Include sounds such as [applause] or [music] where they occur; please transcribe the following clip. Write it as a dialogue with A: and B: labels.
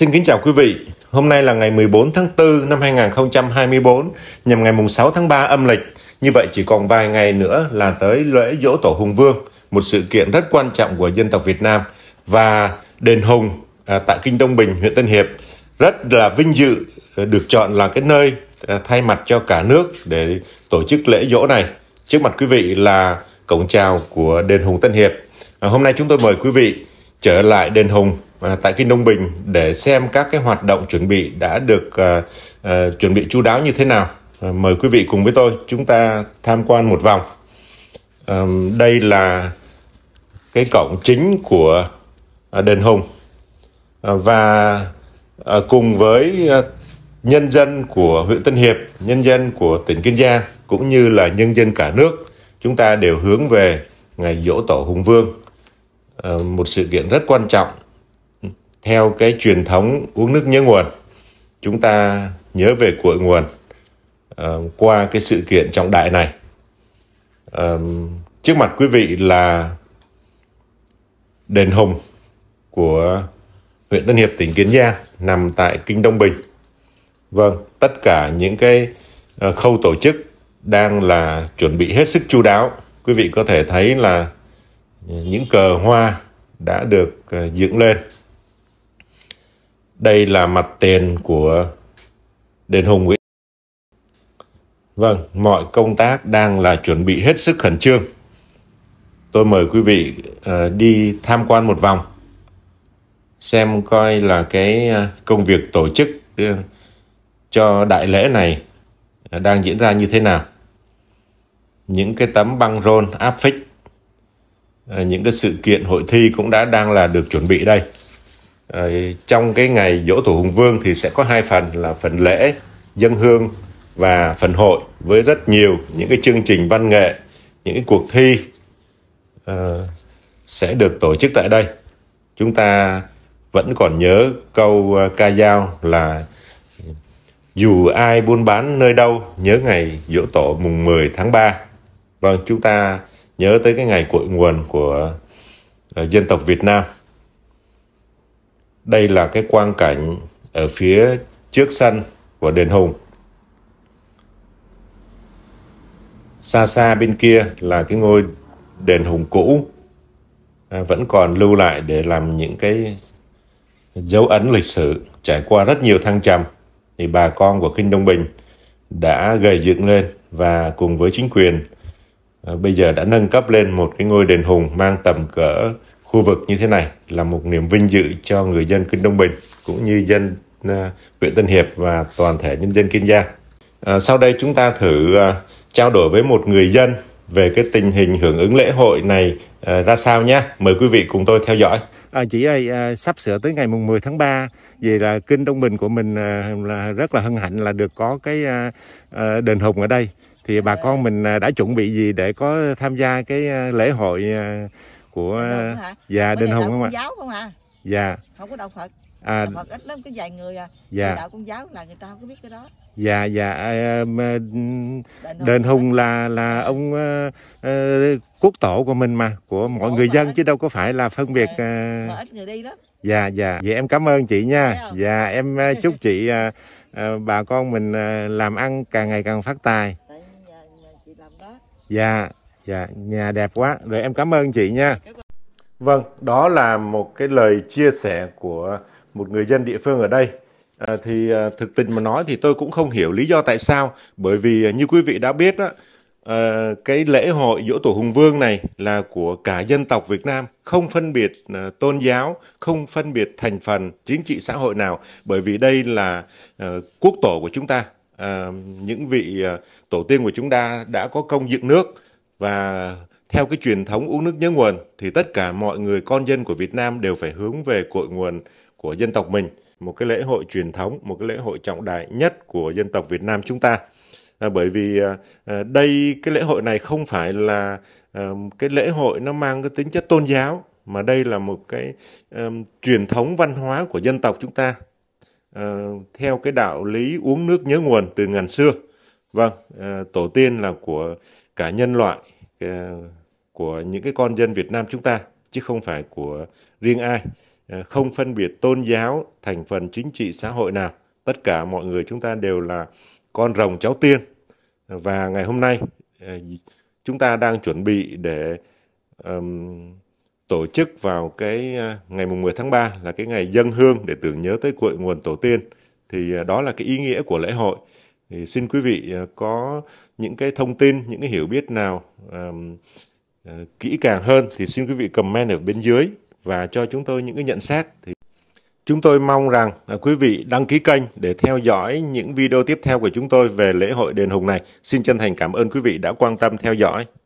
A: Xin kính chào quý vị. Hôm nay là ngày 14 tháng 4 năm 2024, nhằm ngày mùng 6 tháng 3 âm lịch. Như vậy chỉ còn vài ngày nữa là tới lễ dỗ tổ Hùng Vương, một sự kiện rất quan trọng của dân tộc Việt Nam. Và đền Hùng à, tại Kinh Đông Bình, huyện Tân Hiệp rất là vinh dự được chọn là cái nơi à, thay mặt cho cả nước để tổ chức lễ dỗ này. Trước mặt quý vị là cổng chào của đền Hùng Tân Hiệp. À, hôm nay chúng tôi mời quý vị trở lại đền Hùng tại cái nông Bình để xem các cái hoạt động chuẩn bị đã được à, à, chuẩn bị chú đáo như thế nào. À, mời quý vị cùng với tôi chúng ta tham quan một vòng. À, đây là cái cổng chính của à, đền Hùng à, và à, cùng với à, nhân dân của huyện Tân Hiệp, nhân dân của tỉnh Kiên Giang cũng như là nhân dân cả nước chúng ta đều hướng về ngày dỗ tổ Hùng Vương à, một sự kiện rất quan trọng theo cái truyền thống uống nước nhớ nguồn chúng ta nhớ về cội nguồn uh, qua cái sự kiện trọng đại này uh, trước mặt quý vị là đền hùng của huyện tân hiệp tỉnh kiến giang nằm tại kinh đông bình vâng tất cả những cái uh, khâu tổ chức đang là chuẩn bị hết sức chu đáo quý vị có thể thấy là những cờ hoa đã được dựng lên đây là mặt tiền của đền Hùng Nguyễn. Vâng, mọi công tác đang là chuẩn bị hết sức khẩn trương. Tôi mời quý vị uh, đi tham quan một vòng xem coi là cái ờ, công việc tổ chức ờ, cho đại lễ này đang diễn ra như thế nào. Những cái tấm băng rôn áp phích, những cái sự kiện hội thi cũng đã đang là được chuẩn bị đây trong cái ngày dỗ tổ hùng vương thì sẽ có hai phần là phần lễ dân hương và phần hội với rất nhiều những cái chương trình văn nghệ những cái cuộc thi uh, sẽ được tổ chức tại đây chúng ta vẫn còn nhớ câu ờ, ca dao là dù ai buôn bán nơi đâu nhớ ngày dỗ tổ mùng 10 tháng 3 vâng chúng ta nhớ tới cái ngày cội nguồn của ờ, dân tộc Việt Nam đây là cái quang cảnh ở phía trước sân của Đền Hùng. Xa xa bên kia là cái ngôi Đền Hùng cũ à, vẫn còn lưu lại để làm những cái dấu ấn lịch sử trải qua rất nhiều thăng trầm thì bà con của Kinh Đông Bình đã gầy dựng lên và cùng với chính quyền à, bây giờ đã nâng cấp lên một cái ngôi đền hùng mang tầm cỡ khu vực như thế này là một niềm vinh dự cho người dân Kinh Đông Bình cũng như dân ờ, huyện Tân Hiệp và toàn thể nhân dân Kiên Giang. À, sau đây chúng ta thử à, trao đổi với một người dân về cái tình hình hưởng ứng lễ hội này à, ra sao nhé. Mời quý vị cùng tôi theo dõi. À, chị ơi, à, sắp sửa tới ngày mùng 10 tháng 3, vì là kinh Đông Bình của mình à, là rất là hân hạnh là được có cái à, à, đền hùng ở đây. Thì bà con mình đã chuẩn bị gì để có tham gia cái lễ hội của dạ đinh hùng không ạ giáo không à dạ không có đạo phật à, đạo phật ít lắm cái vài người à dạ đạo công giáo là người ta không có biết cái đó dạ dạ ờ, đền hùng là là ông à, quốc tổ của mình mà của mọi Ủa người dân ít. chứ đâu có phải là phân biệt à, mà ít người đi đó dạ dạ vậy em cảm ơn chị nha dạ em [laughs] chúc chị à, bà con mình à, làm ăn càng ngày càng phát tài Tại, nhà, Dạ, nhà đẹp quá. Rồi em cảm ơn chị nha. Vâng, đó là một cái lời chia sẻ của một người dân địa phương ở đây. À, thì à, thực tình mà nói thì tôi cũng không hiểu lý do tại sao bởi vì à, như quý vị đã biết đó à, cái lễ hội dỗ tổ hùng vương này là của cả dân tộc Việt Nam không phân biệt à, tôn giáo không phân biệt thành phần chính trị xã hội nào bởi vì đây là à, quốc tổ của chúng ta à, những vị à, tổ tiên của chúng ta đã có công dựng nước và theo cái truyền thống uống nước nhớ nguồn thì tất cả mọi người con dân của Việt Nam đều phải hướng về cội nguồn của dân tộc mình, một cái lễ hội truyền thống, một cái lễ hội trọng đại nhất của dân tộc Việt Nam chúng ta. À, bởi vì à, à đây cái lễ hội này không phải là à, cái lễ hội nó mang cái tính chất tôn giáo mà đây là một cái um, truyền thống văn hóa của dân tộc chúng ta uh, theo cái đạo lý uống nước nhớ nguồn từ ngàn xưa vâng uh, tổ tiên là của cả nhân loại Ờ, của những cái con dân Việt Nam chúng ta chứ không phải của riêng ai ờ, không phân biệt tôn giáo thành phần chính trị xã hội nào tất cả mọi người chúng ta đều là con rồng cháu tiên và ngày hôm nay ờ, chúng ta đang chuẩn bị để um, tổ chức vào cái ngày mùng 10 tháng 3 là cái ngày dân hương để tưởng nhớ tới cội nguồn tổ tiên thì đó là cái ý nghĩa của lễ hội thì xin quý vị ờ, có những cái thông tin những cái hiểu biết nào um, kỹ càng hơn thì xin quý vị comment ở bên dưới và cho chúng tôi những cái nhận xét thì chúng tôi mong rằng ờ, quý vị đăng ký kênh để theo dõi những video tiếp theo của chúng tôi về lễ hội đền hùng này xin chân thành cảm ơn quý vị đã quan tâm theo dõi